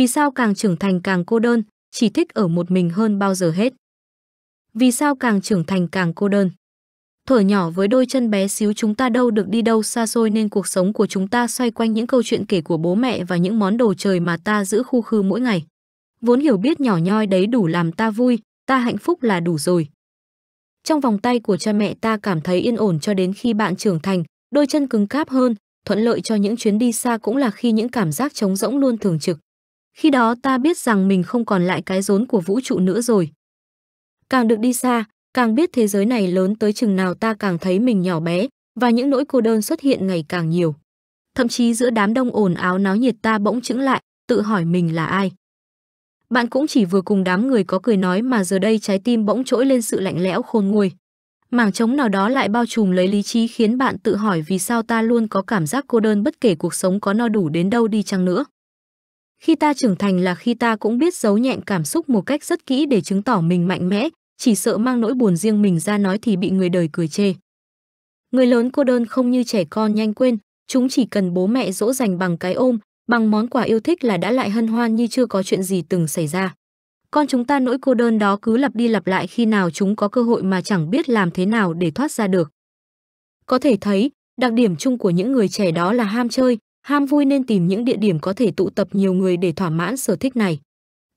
Vì sao càng trưởng thành càng cô đơn, chỉ thích ở một mình hơn bao giờ hết? Vì sao càng trưởng thành càng cô đơn? Thở nhỏ với đôi chân bé xíu chúng ta đâu được đi đâu xa xôi nên cuộc sống của chúng ta xoay quanh những câu chuyện kể của bố mẹ và những món đồ chơi mà ta giữ khu khư mỗi ngày. Vốn hiểu biết nhỏ nhoi đấy đủ làm ta vui, ta hạnh phúc là đủ rồi. Trong vòng tay của cha mẹ ta cảm thấy yên ổn cho đến khi bạn trưởng thành, đôi chân cứng cáp hơn, thuận lợi cho những chuyến đi xa cũng là khi những cảm giác trống rỗng luôn thường trực. Khi đó ta biết rằng mình không còn lại cái rốn của vũ trụ nữa rồi. Càng được đi xa, càng biết thế giới này lớn tới chừng nào ta càng thấy mình nhỏ bé và những nỗi cô đơn xuất hiện ngày càng nhiều. Thậm chí giữa đám đông ồn áo náo nhiệt ta bỗng chững lại, tự hỏi mình là ai. Bạn cũng chỉ vừa cùng đám người có cười nói mà giờ đây trái tim bỗng trỗi lên sự lạnh lẽo khôn nguôi. Mảng trống nào đó lại bao trùm lấy lý trí khiến bạn tự hỏi vì sao ta luôn có cảm giác cô đơn bất kể cuộc sống có no đủ đến đâu đi chăng nữa. Khi ta trưởng thành là khi ta cũng biết giấu nhẹn cảm xúc một cách rất kỹ để chứng tỏ mình mạnh mẽ, chỉ sợ mang nỗi buồn riêng mình ra nói thì bị người đời cười chê. Người lớn cô đơn không như trẻ con nhanh quên, chúng chỉ cần bố mẹ dỗ dành bằng cái ôm, bằng món quà yêu thích là đã lại hân hoan như chưa có chuyện gì từng xảy ra. Con chúng ta nỗi cô đơn đó cứ lặp đi lặp lại khi nào chúng có cơ hội mà chẳng biết làm thế nào để thoát ra được. Có thể thấy, đặc điểm chung của những người trẻ đó là ham chơi, ham vui nên tìm những địa điểm có thể tụ tập nhiều người để thỏa mãn sở thích này.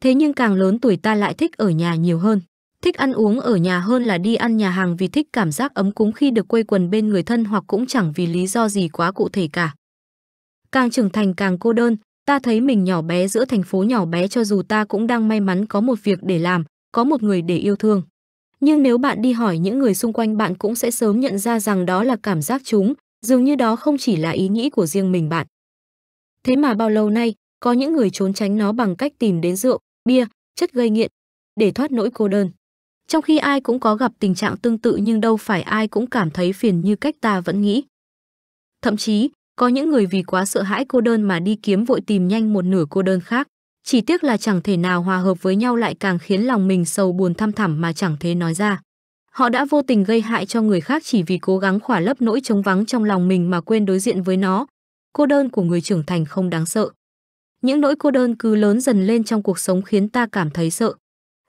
Thế nhưng càng lớn tuổi ta lại thích ở nhà nhiều hơn. Thích ăn uống ở nhà hơn là đi ăn nhà hàng vì thích cảm giác ấm cúng khi được quây quần bên người thân hoặc cũng chẳng vì lý do gì quá cụ thể cả. Càng trưởng thành càng cô đơn, ta thấy mình nhỏ bé giữa thành phố nhỏ bé cho dù ta cũng đang may mắn có một việc để làm, có một người để yêu thương. Nhưng nếu bạn đi hỏi những người xung quanh bạn cũng sẽ sớm nhận ra rằng đó là cảm giác chúng, Dường như đó không chỉ là ý nghĩ của riêng mình bạn. Thế mà bao lâu nay, có những người trốn tránh nó bằng cách tìm đến rượu, bia, chất gây nghiện, để thoát nỗi cô đơn. Trong khi ai cũng có gặp tình trạng tương tự nhưng đâu phải ai cũng cảm thấy phiền như cách ta vẫn nghĩ. Thậm chí, có những người vì quá sợ hãi cô đơn mà đi kiếm vội tìm nhanh một nửa cô đơn khác. Chỉ tiếc là chẳng thể nào hòa hợp với nhau lại càng khiến lòng mình sầu buồn thăm thẳm mà chẳng thế nói ra. Họ đã vô tình gây hại cho người khác chỉ vì cố gắng khỏa lấp nỗi trống vắng trong lòng mình mà quên đối diện với nó. Cô đơn của người trưởng thành không đáng sợ. Những nỗi cô đơn cứ lớn dần lên trong cuộc sống khiến ta cảm thấy sợ.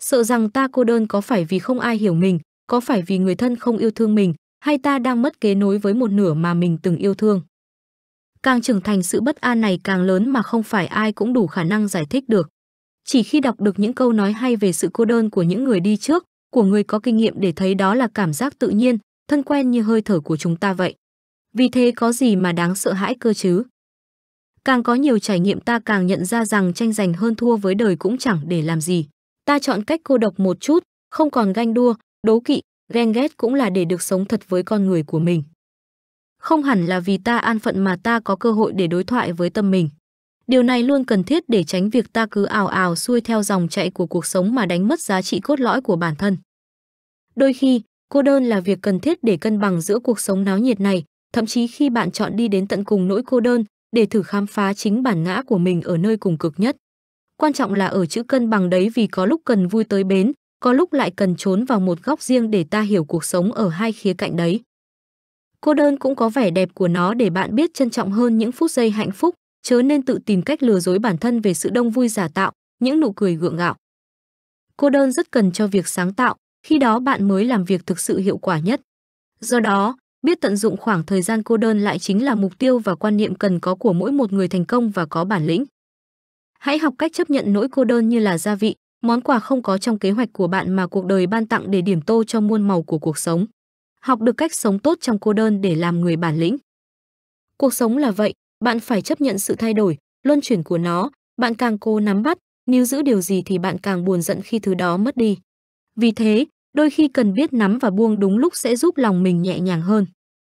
Sợ rằng ta cô đơn có phải vì không ai hiểu mình, có phải vì người thân không yêu thương mình, hay ta đang mất kế nối với một nửa mà mình từng yêu thương. Càng trưởng thành sự bất an này càng lớn mà không phải ai cũng đủ khả năng giải thích được. Chỉ khi đọc được những câu nói hay về sự cô đơn của những người đi trước, của người có kinh nghiệm để thấy đó là cảm giác tự nhiên, thân quen như hơi thở của chúng ta vậy. Vì thế có gì mà đáng sợ hãi cơ chứ? Càng có nhiều trải nghiệm ta càng nhận ra rằng tranh giành hơn thua với đời cũng chẳng để làm gì. Ta chọn cách cô độc một chút, không còn ganh đua, đố kỵ, ghen ghét cũng là để được sống thật với con người của mình. Không hẳn là vì ta an phận mà ta có cơ hội để đối thoại với tâm mình. Điều này luôn cần thiết để tránh việc ta cứ ào ào xuôi theo dòng chạy của cuộc sống mà đánh mất giá trị cốt lõi của bản thân. Đôi khi, cô đơn là việc cần thiết để cân bằng giữa cuộc sống náo nhiệt này, thậm chí khi bạn chọn đi đến tận cùng nỗi cô đơn để thử khám phá chính bản ngã của mình ở nơi cùng cực nhất. Quan trọng là ở chữ cân bằng đấy vì có lúc cần vui tới bến, có lúc lại cần trốn vào một góc riêng để ta hiểu cuộc sống ở hai khía cạnh đấy. Cô đơn cũng có vẻ đẹp của nó để bạn biết trân trọng hơn những phút giây hạnh phúc, chớ nên tự tìm cách lừa dối bản thân về sự đông vui giả tạo, những nụ cười gượng gạo. Cô đơn rất cần cho việc sáng tạo, khi đó bạn mới làm việc thực sự hiệu quả nhất. Do đó, biết tận dụng khoảng thời gian cô đơn lại chính là mục tiêu và quan niệm cần có của mỗi một người thành công và có bản lĩnh. Hãy học cách chấp nhận nỗi cô đơn như là gia vị, món quà không có trong kế hoạch của bạn mà cuộc đời ban tặng để điểm tô cho muôn màu của cuộc sống. Học được cách sống tốt trong cô đơn để làm người bản lĩnh. Cuộc sống là vậy, bạn phải chấp nhận sự thay đổi, luân chuyển của nó, bạn càng cố nắm bắt, níu giữ điều gì thì bạn càng buồn giận khi thứ đó mất đi. Vì thế, đôi khi cần biết nắm và buông đúng lúc sẽ giúp lòng mình nhẹ nhàng hơn.